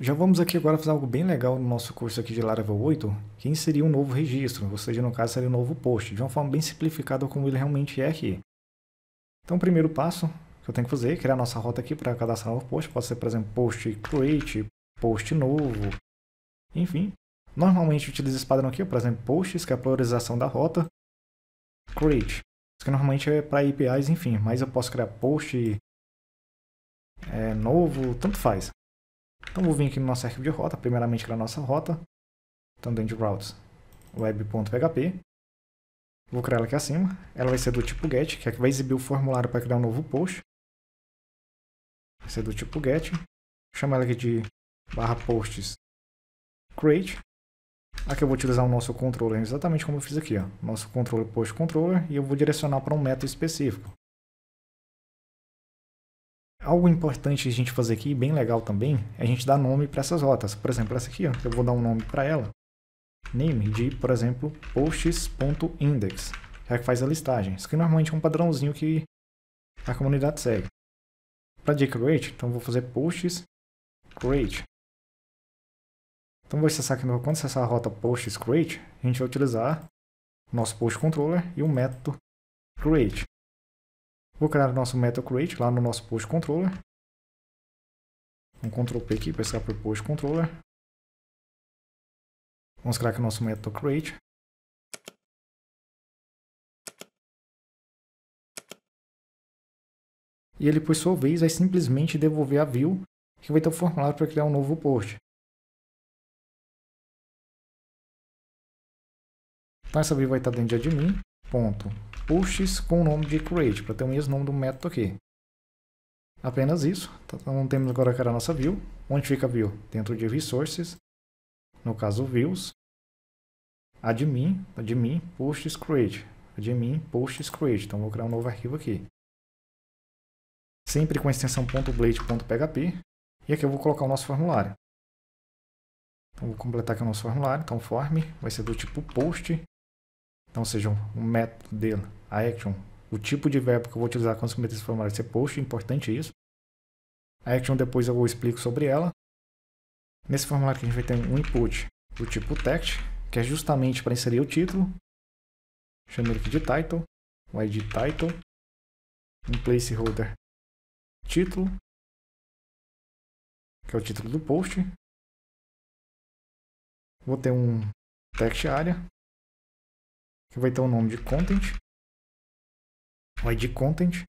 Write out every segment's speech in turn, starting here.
Já vamos aqui agora fazer algo bem legal no nosso curso aqui de Laravel 8, que inserir um novo registro, ou seja, no caso seria um novo post, de uma forma bem simplificada como ele realmente é aqui. Então o primeiro passo que eu tenho que fazer é criar nossa rota aqui para cadastrar um novo post, pode ser, por exemplo, post create, post novo, enfim. Normalmente utiliza esse padrão aqui, por exemplo, posts, que é a priorização da rota, create, que normalmente é para APIs, enfim, mas eu posso criar post é, novo, tanto faz. Então vou vir aqui no nosso arquivo de rota, primeiramente na nossa rota. Então dentro de routes, web.php. Vou criar ela aqui acima. Ela vai ser do tipo get, que é que vai exibir o formulário para criar um novo post. Vai ser do tipo get. chamar ela aqui de barra posts create. Aqui eu vou utilizar o nosso controller exatamente como eu fiz aqui, ó. Nosso controller post controller e eu vou direcionar para um método específico. Algo importante a gente fazer aqui, bem legal também, é a gente dar nome para essas rotas. Por exemplo, essa aqui, ó, eu vou dar um nome para ela. Name de, por exemplo, posts.index, que é que faz a listagem. Isso aqui normalmente é um padrãozinho que a comunidade segue. Para de create, então vou fazer posts create. Então vou acessar aqui, no, quando acessar a rota posts create, a gente vai utilizar o nosso post controller e o método create. Vou criar o nosso meta create lá no nosso post controller. Um Ctrl P aqui, pescar o post controller. Vamos criar aqui o nosso método create. E ele, por sua vez, vai simplesmente devolver a view, que vai ter o formulário para criar um novo post. Então essa view vai estar dentro de admin. Ponto posts com o nome de create, para ter o mesmo nome do método aqui. Apenas isso, então temos agora que a nossa view, onde fica a view? Dentro de resources, no caso views, admin, admin, posts, create, admin, posts, create, então vou criar um novo arquivo aqui. Sempre com a extensão .blade.php, e aqui eu vou colocar o nosso formulário. Então vou completar aqui o nosso formulário, então form vai ser do tipo post, então seja um método dele a action, o tipo de verbo que eu vou utilizar quando submeter esse formulário ser é post, é importante isso. A action depois eu explico sobre ela. Nesse formulário que a gente vai ter um input do tipo text, que é justamente para inserir o título. Chamei ele aqui de title, o id title, um placeholder título, que é o título do post. Vou ter um text área que vai ter o um nome de content, o de content,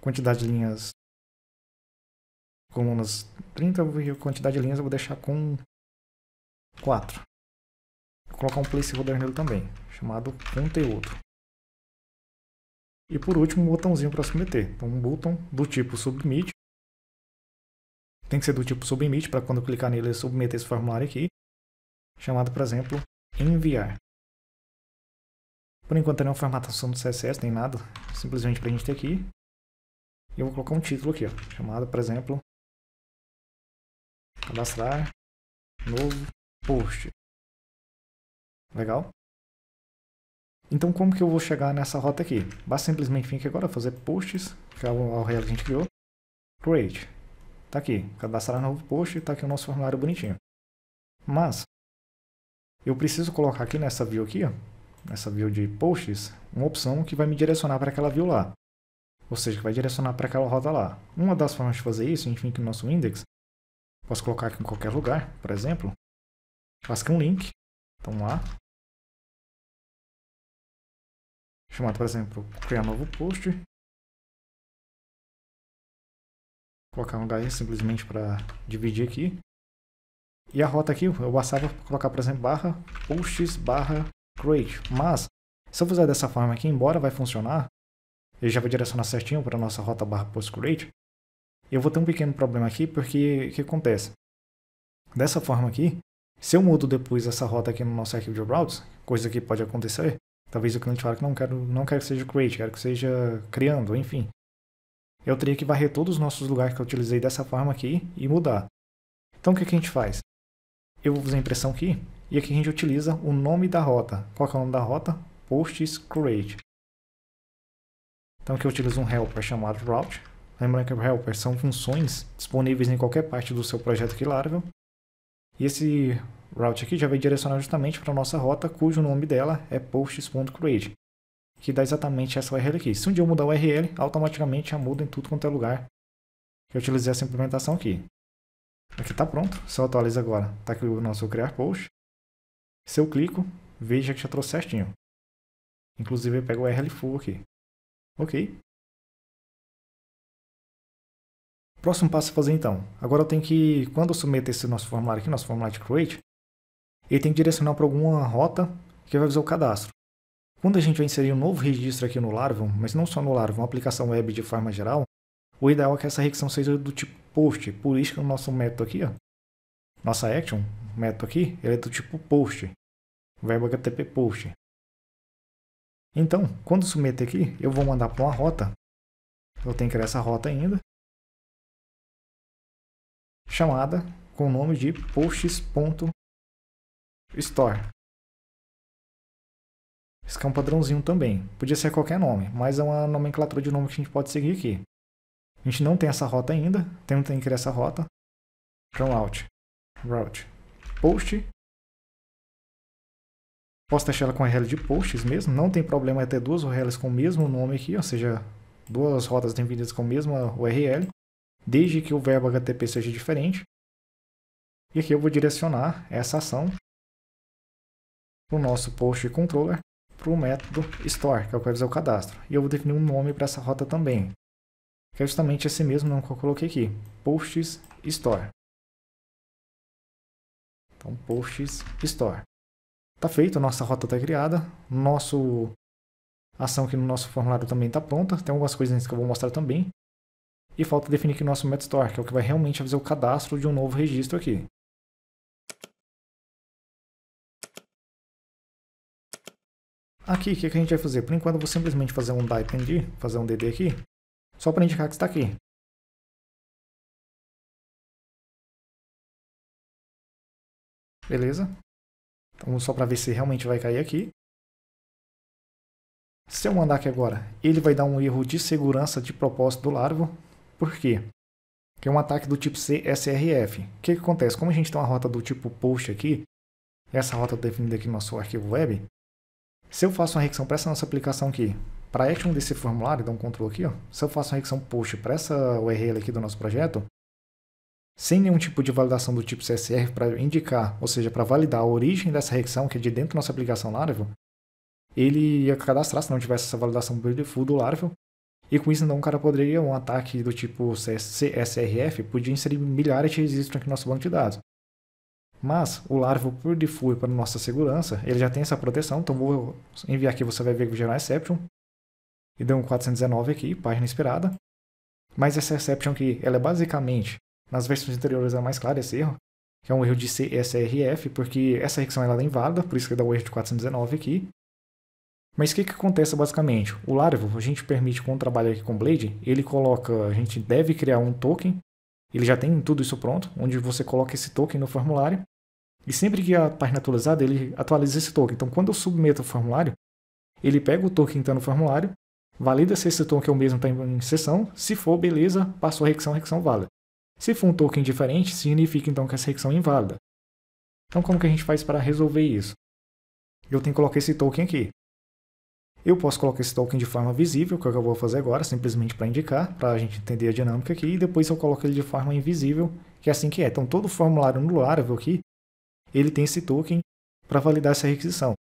quantidade de linhas, colunas 30 e quantidade de linhas eu vou deixar com 4. Vou colocar um placeholder nele também, chamado conteúdo. E por último, um botãozinho para submeter. Então, um botão do tipo submit. Tem que ser do tipo submit para quando eu clicar nele eu submeter esse formulário aqui, chamado, por exemplo, enviar. Por enquanto não é uma formatação do CSS nem nada, simplesmente para a gente ter aqui. E eu vou colocar um título aqui, ó, chamado, por exemplo, cadastrar novo post. Legal? Então como que eu vou chegar nessa rota aqui? Basta simplesmente vir aqui agora, fazer posts, que é o URL que a gente criou, create. Tá aqui, cadastrar novo post, tá aqui o nosso formulário bonitinho. Mas, eu preciso colocar aqui nessa view aqui, ó, essa view de posts, uma opção que vai me direcionar para aquela view lá. Ou seja, que vai direcionar para aquela rota lá. Uma das formas de fazer isso, a gente vem é aqui no nosso index, posso colocar aqui em qualquer lugar, por exemplo, faço aqui um link, então lá, chamar por exemplo, criar novo post, colocar um HR simplesmente para dividir aqui, e a rota aqui, eu bastava colocar, por exemplo, barra posts barra create, mas se eu fizer dessa forma aqui, embora vai funcionar, ele já vai direcionar certinho para a nossa rota barra post create, eu vou ter um pequeno problema aqui, porque o que acontece? Dessa forma aqui, se eu mudo depois essa rota aqui no nosso arquivo de routes, coisa que pode acontecer, talvez o cliente fale que não quero, não quero que seja create, quero que seja criando, enfim. Eu teria que varrer todos os nossos lugares que eu utilizei dessa forma aqui e mudar. Então o que, que a gente faz? Eu vou fazer a impressão aqui, e aqui a gente utiliza o nome da rota. Qual é o nome da rota? Posts create. Então aqui eu utilizo um helper chamado route. Lembrando que helpers helper são funções disponíveis em qualquer parte do seu projeto aqui Laravel. E esse route aqui já vai direcionar justamente para a nossa rota, cujo nome dela é posts.create, que dá exatamente essa URL aqui. Se um dia eu mudar a URL, automaticamente já muda em tudo quanto é lugar que eu utilizei essa implementação aqui. Aqui está pronto, só atualiza agora. Está aqui o nosso criar post. Se eu clico, veja que já trouxe certinho. Inclusive eu pego o RL full aqui. Ok. Próximo passo a fazer então. Agora eu tenho que, quando eu submeto esse nosso formulário aqui, nosso formulário de create, ele tem que direcionar para alguma rota que vai fazer o cadastro. Quando a gente vai inserir um novo registro aqui no Laravel, mas não só no Laravel, uma aplicação web de forma geral, o ideal é que essa requisição seja do tipo post. Por isso que o nosso método aqui, ó, nossa action, método aqui, ele é do tipo post, verbo HTTP post. Então, quando submeter aqui, eu vou mandar para uma rota. Eu tenho que criar essa rota ainda. Chamada com o nome de posts.store. Esse aqui é um padrãozinho também. Podia ser qualquer nome, mas é uma nomenclatura de nome que a gente pode seguir aqui. A gente não tem essa rota ainda, então tem que criar essa rota. From out. Route post. Posso deixar ela com URL de posts mesmo, não tem problema até ter duas URLs com o mesmo nome aqui, ou seja, duas rotas bem-vindas com a mesma URL, desde que o verbo HTTP seja diferente. E aqui eu vou direcionar essa ação para o nosso post controller para o método store, que é o que vai é fazer o cadastro. E eu vou definir um nome para essa rota também, que é justamente esse mesmo nome que eu coloquei aqui, posts store. Então, posts store. Está feito, nossa rota está criada, nossa ação aqui no nosso formulário também está pronta, tem algumas coisas que eu vou mostrar também. E falta definir aqui o nosso MetStore, que é o que vai realmente fazer o cadastro de um novo registro aqui. Aqui, o que, que, a gente vai fazer? Por enquanto, eu vou simplesmente fazer um dipend, fazer um DD aqui, só para indicar que está aqui. Beleza? Então, só para ver se realmente vai cair aqui. Se eu mandar aqui agora, ele vai dar um erro de segurança de propósito do Larvo. Por quê? Que é um ataque do tipo CSRF. O que, que acontece? Como a gente tem uma rota do tipo post aqui, essa rota definida aqui no nosso arquivo web, se eu faço uma requisição para essa nossa aplicação aqui, para action desse formulário, dá um Ctrl aqui, ó, se eu faço uma requisição post para essa URL aqui do nosso projeto, sem nenhum tipo de validação do tipo CSR para indicar, ou seja, para validar a origem dessa requisição, que é de dentro da nossa aplicação Laravel, ele ia cadastrar se não tivesse essa validação por default do Laravel. E com isso, então, o cara poderia, um ataque do tipo CSRF, podia inserir milhares de registros aqui no nosso banco de dados. Mas o Laravel, por default, para nossa segurança, ele já tem essa proteção, então vou enviar aqui, você vai ver que gerar exception. E deu um 419 aqui, página esperada. Mas essa exception aqui, ela é basicamente nas versões anteriores é mais claro esse erro, que é um erro de CSRF, porque essa requisição ela é inválida, por isso que dá o erro de 419 aqui. Mas o que, que acontece basicamente? O Laravel, a gente permite, quando trabalha aqui com Blade, ele coloca, a gente deve criar um token, ele já tem tudo isso pronto, onde você coloca esse token no formulário, e sempre que a página é atualizada, ele atualiza esse token. Então, quando eu submeto o formulário, ele pega o token que está no formulário, valida se esse token é o mesmo que está em sessão, se for, beleza, passou a requisição, a requisição válida. Se for um token diferente, significa então que essa requisição é inválida. Então como que a gente faz para resolver isso? Eu tenho que colocar esse token aqui. Eu posso colocar esse token de forma visível, que é o que eu vou fazer agora, simplesmente para indicar, para a gente entender a dinâmica aqui, e depois eu coloco ele de forma invisível, que é assim que é. Então todo formulário no Laravel aqui, ele tem esse token para validar essa requisição.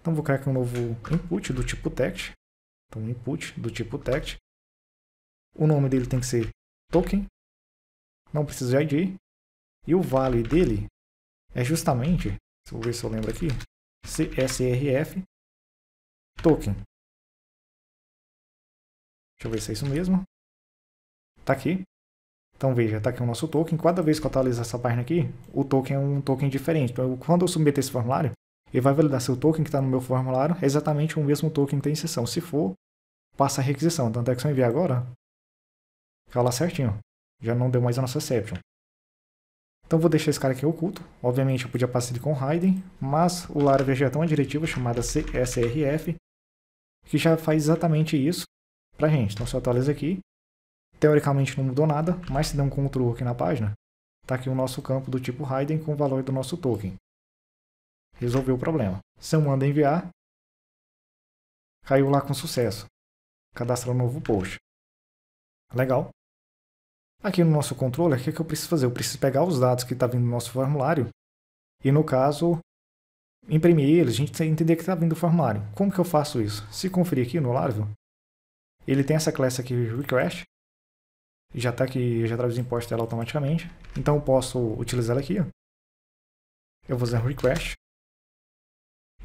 Então vou criar aqui um novo input do tipo text. Então input do tipo text. O nome dele tem que ser token, não precisa de ID. E o vale dele é justamente, vou ver se eu lembro aqui, CSRF token. Deixa eu ver se é isso mesmo. Tá aqui. Então veja, tá aqui o nosso token. Cada vez que eu atualizo essa página aqui, o token é um token diferente. Então, quando eu submeter esse formulário, ele vai validar se o token que está no meu formulário é exatamente o mesmo token que tem exceção. sessão. Se for, passa a requisição. Tanto é que se eu enviar agora, calar certinho. Já não deu mais a nossa exception. Então vou deixar esse cara aqui oculto. Obviamente eu podia passar ele com Raiden, mas o Laravel já é tem uma diretiva chamada CSRF que já faz exatamente isso pra gente. Então só atualiza aqui. Teoricamente não mudou nada, mas se der um control aqui na página, tá aqui o nosso campo do tipo Raiden com o valor do nosso token. Resolveu o problema. Se eu mando enviar, caiu lá com sucesso. Cadastra um novo post. Legal. Aqui no nosso controller, o que, é que eu preciso fazer? Eu preciso pegar os dados que está vindo do nosso formulário e, no caso, imprimir eles, a gente tem que entender que está vindo do formulário. Como que eu faço isso? Se conferir aqui no Laravel, ele tem essa classe aqui, Request, já está aqui, já traz o impostos dela automaticamente, então eu posso utilizar ela aqui. Ó. Eu vou fazer um Request,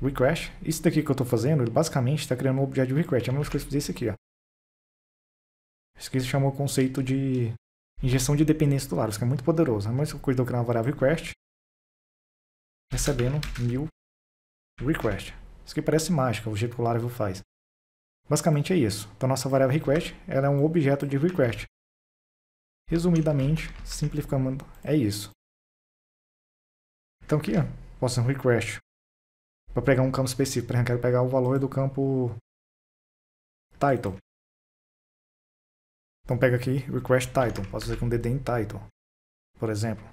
Request, isso daqui que eu estou fazendo, ele basicamente está criando um objeto de Request, é a mesma coisa que eu fiz isso aqui. Ó. Isso aqui se chama o conceito de Injeção de dependência do Laros, que é muito poderoso. A mesma coisa do criar uma variável request, recebendo mil request. Isso aqui parece mágica, o jeito que o Laravel faz. Basicamente é isso. Então nossa variável request ela é um objeto de request. Resumidamente, simplificando, é isso. Então aqui, ó, posso fazer um request para pegar um campo específico. Por exemplo, quero pegar o valor do campo title. Então pega aqui request title, posso fazer com um title, por exemplo.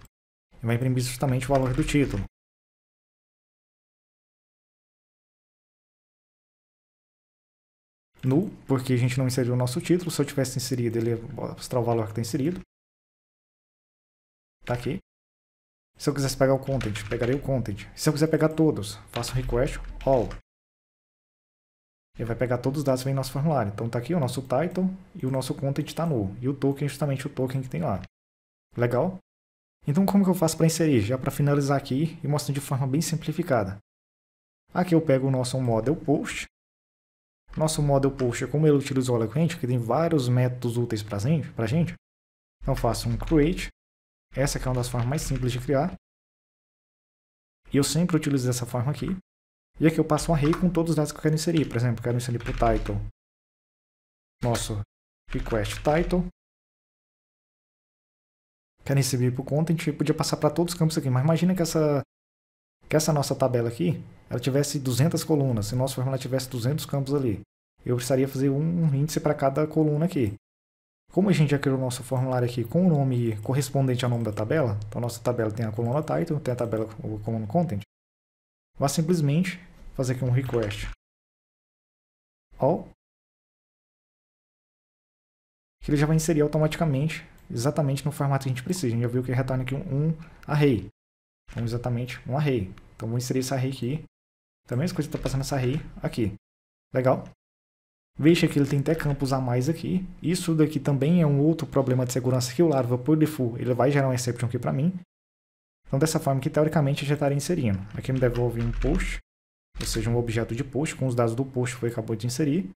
E vai imprimir justamente o valor do título. Null, porque a gente não inseriu o nosso título. Se eu tivesse inserido, ele ia mostrar o valor que está inserido. Tá aqui. Se eu quisesse pegar o content, pegarei o content. Se eu quiser pegar todos, faço um request all. Ele vai pegar todos os dados que vem no nosso formulário. Então está aqui o nosso title e o nosso content está nu. E o token é justamente o token que tem lá. Legal? Então como que eu faço para inserir? Já para finalizar aqui e mostrar de forma bem simplificada. Aqui eu pego o nosso model post. Nosso model post, é como ele utilizou o Eloquente, que tem vários métodos úteis para a gente, então faço um create. Essa é uma das formas mais simples de criar. E eu sempre utilizo dessa forma aqui. E aqui eu passo um array com todos os dados que eu quero inserir. Por exemplo, eu quero inserir para o title. Nosso request title. Quero inserir para o content. Eu podia passar para todos os campos aqui. Mas imagina que essa, que essa nossa tabela aqui, ela tivesse 200 colunas. Se nosso formulário tivesse 200 campos ali. Eu precisaria fazer um índice para cada coluna aqui. Como a gente já criou o nosso formulário aqui com o nome correspondente ao nome da tabela, então a nossa tabela tem a coluna title, tem a tabela a coluna content, Vá simplesmente fazer aqui um request all, que ele já vai inserir automaticamente exatamente no formato que a gente precisa. A gente já viu que retorna aqui um, um array. Então, exatamente um array. Então, vou inserir esse array aqui. Também as coisas que está passando esse array aqui. Legal? Veja que ele tem até campos a mais aqui. Isso daqui também é um outro problema de segurança que o larva por default, ele vai gerar um exception aqui para mim. Então, dessa forma que teoricamente eu já estaria inserindo. Aqui me devolve um post, ou seja, um objeto de post com os dados do post que eu acabou de inserir.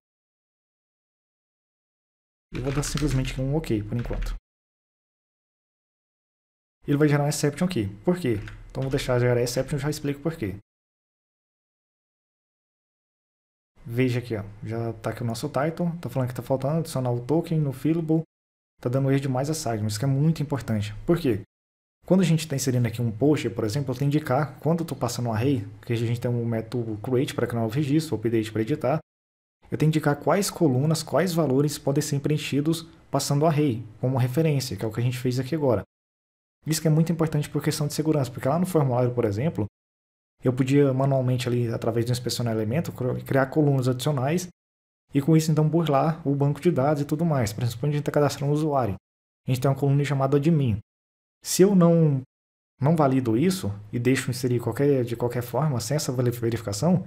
Eu vou dar simplesmente um OK por enquanto. Ele vai gerar um exception aqui. Por quê? Então vou deixar gerar exception e já explico por quê. Veja aqui, ó. já está aqui o nosso title. Está falando que está faltando adicionar o token no fillable. Está dando erro demais a Signum. Isso que é muito importante. Por quê? Quando a gente está inserindo aqui um post, por exemplo, eu tenho indicar quando eu estou passando um array, que a gente tem um método create para criar o registro, update para editar, eu tenho que indicar quais colunas, quais valores podem ser preenchidos passando o array como referência, que é o que a gente fez aqui agora. Isso que é muito importante por questão de segurança, porque lá no formulário, por exemplo, eu podia manualmente ali através um inspecionar elemento criar colunas adicionais e com isso então burlar o banco de dados e tudo mais, principalmente a gente está cadastrando o usuário. A gente tem uma coluna chamada admin. Se eu não não valido isso e deixo inserir qualquer, de qualquer forma, sem essa verificação,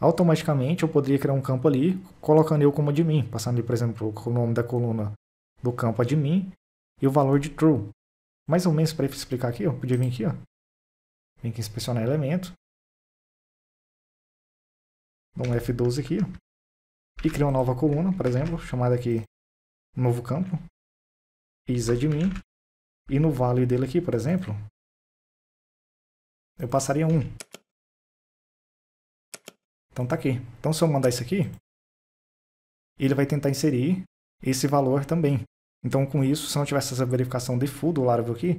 automaticamente eu poderia criar um campo ali, colocando eu como admin, passando ali, por exemplo, o nome da coluna do campo admin e o valor de true. Mais ou menos para explicar aqui, Eu podia vir aqui, ó. Vem aqui inspecionar elemento. dou um F12 aqui, ó. E cria uma nova coluna, por exemplo, chamada aqui novo campo, is admin e no value dele aqui, por exemplo, eu passaria 1. Então tá aqui. Então se eu mandar isso aqui, ele vai tentar inserir esse valor também. Então com isso, se não tivesse essa verificação default do Laravel aqui,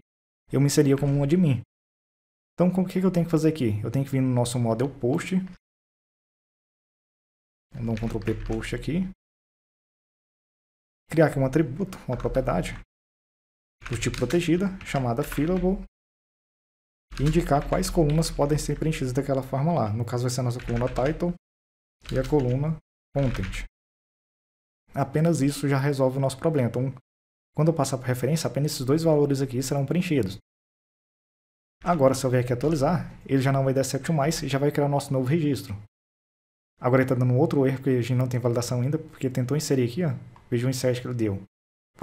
eu me inseria como um admin. Então o que eu tenho que fazer aqui? Eu tenho que vir no nosso model post. Vou dar um Ctrl P post aqui. Criar aqui um atributo, uma propriedade do tipo protegida, chamada fillable, e indicar quais colunas podem ser preenchidas daquela forma lá. No caso vai ser a nossa coluna title e a coluna content. Apenas isso já resolve o nosso problema. Então, quando eu passar para referência, apenas esses dois valores aqui serão preenchidos. Agora, se eu vier aqui atualizar, ele já não vai dar accept mais e já vai criar o nosso novo registro. Agora ele está dando um outro erro, porque a gente não tem validação ainda, porque tentou inserir aqui, ó. Veja o insert que ele deu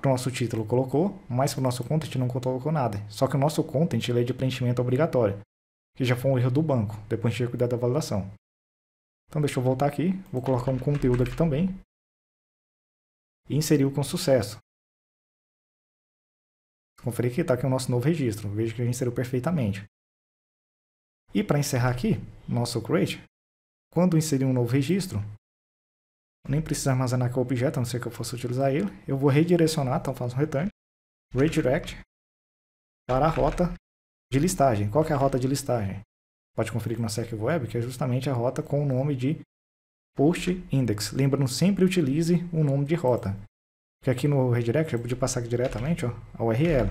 para o nosso título colocou, mas para o nosso content não colocou nada. Só que o nosso content ele é de preenchimento obrigatório, que já foi um erro do banco, depois a gente cuidar da validação. Então deixa eu voltar aqui, vou colocar um conteúdo aqui também. E inseriu com sucesso. Conferir que está aqui o nosso novo registro, veja que ele inseriu perfeitamente. E para encerrar aqui, nosso create, quando inserir um novo registro, nem preciso armazenar com o objeto, a não ser que eu fosse utilizar ele. Eu vou redirecionar, então faço um return. Redirect para a rota de listagem. Qual que é a rota de listagem? Pode conferir na Serc Web, que é justamente a rota com o nome de post index. Lembrando, sempre utilize o nome de rota. Porque aqui no redirect eu podia passar diretamente ó, a URL.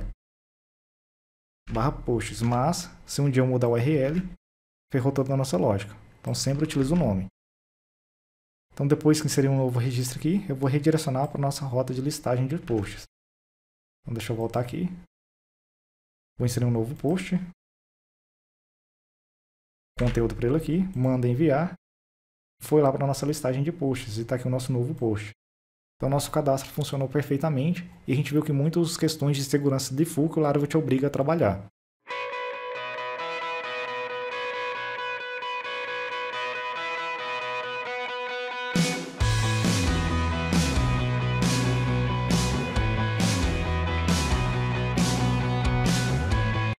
Barra posts. Mas, se um dia eu mudar a URL, ferrou toda a nossa lógica. Então sempre utilize o nome. Então, depois que inserir um novo registro aqui, eu vou redirecionar para a nossa rota de listagem de posts. Então, deixa eu voltar aqui. Vou inserir um novo post. Conteúdo para ele aqui. Manda enviar. Foi lá para a nossa listagem de posts. E está aqui o nosso novo post. Então, nosso cadastro funcionou perfeitamente. E a gente viu que muitas questões de segurança de full que o Laravel te obriga a trabalhar.